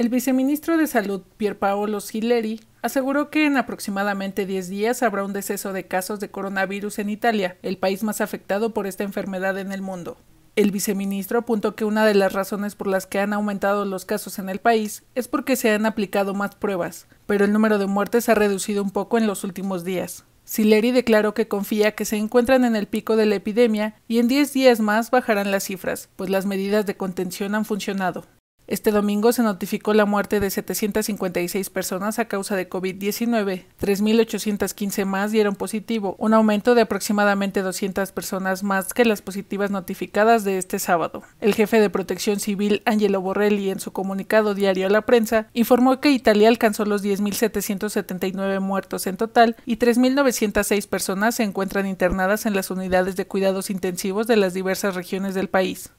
El viceministro de Salud, Pierpaolo Sileri, aseguró que en aproximadamente 10 días habrá un deceso de casos de coronavirus en Italia, el país más afectado por esta enfermedad en el mundo. El viceministro apuntó que una de las razones por las que han aumentado los casos en el país es porque se han aplicado más pruebas, pero el número de muertes ha reducido un poco en los últimos días. Sileri declaró que confía que se encuentran en el pico de la epidemia y en 10 días más bajarán las cifras, pues las medidas de contención han funcionado. Este domingo se notificó la muerte de 756 personas a causa de COVID-19. 3.815 más dieron positivo, un aumento de aproximadamente 200 personas más que las positivas notificadas de este sábado. El jefe de Protección Civil, Angelo Borrelli, en su comunicado diario a la prensa, informó que Italia alcanzó los 10.779 muertos en total y 3.906 personas se encuentran internadas en las unidades de cuidados intensivos de las diversas regiones del país.